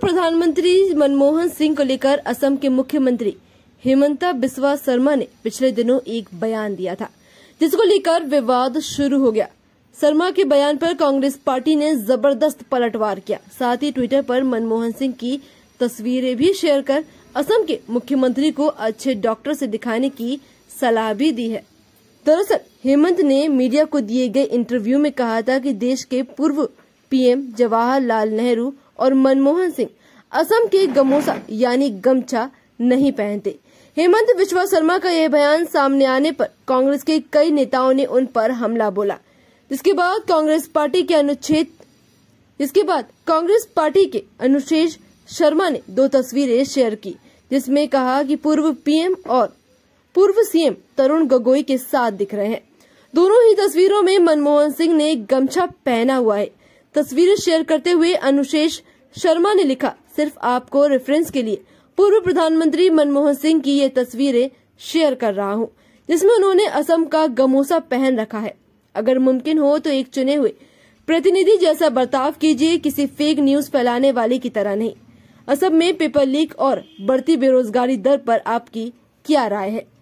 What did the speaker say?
पूर्व प्रधानमंत्री मनमोहन सिंह को लेकर असम के मुख्यमंत्री हेमंता बिस्वा शर्मा ने पिछले दिनों एक बयान दिया था जिसको लेकर विवाद शुरू हो गया शर्मा के बयान पर कांग्रेस पार्टी ने जबरदस्त पलटवार किया साथ ही ट्विटर पर मनमोहन सिंह की तस्वीरें भी शेयर कर असम के मुख्यमंत्री को अच्छे डॉक्टर से दिखाने की सलाह भी दी है दरअसल हेमंत ने मीडिया को दिए गए इंटरव्यू में कहा था कि देश के पूर्व पीएम जवाहरलाल नेहरू और मनमोहन सिंह असम के गमोसा यानी गमछा नहीं पहनते हेमंत विश्व शर्मा का यह बयान सामने आने पर कांग्रेस के कई नेताओं ने उन पर हमला बोला जिसके बाद कांग्रेस पार्टी के अनुच्छेद जिसके बाद कांग्रेस पार्टी के अनुशेष शर्मा ने दो तस्वीरें शेयर की जिसमें कहा कि पूर्व पीएम और पूर्व सीएम तरुण गोगोई के साथ दिख रहे हैं दोनों ही तस्वीरों में मनमोहन सिंह ने गमछा पहना हुआ है तस्वीरें शेयर करते हुए अनुशेष शर्मा ने लिखा सिर्फ आपको रेफरेंस के लिए पूर्व प्रधानमंत्री मनमोहन सिंह की ये तस्वीरें शेयर कर रहा हूँ जिसमें उन्होंने असम का गमोसा पहन रखा है अगर मुमकिन हो तो एक चुने हुए प्रतिनिधि जैसा बर्ताव कीजिए किसी फेक न्यूज फैलाने वाले की तरह नहीं असम में पेपर लीक और बढ़ती बेरोजगारी दर पर आपकी क्या राय है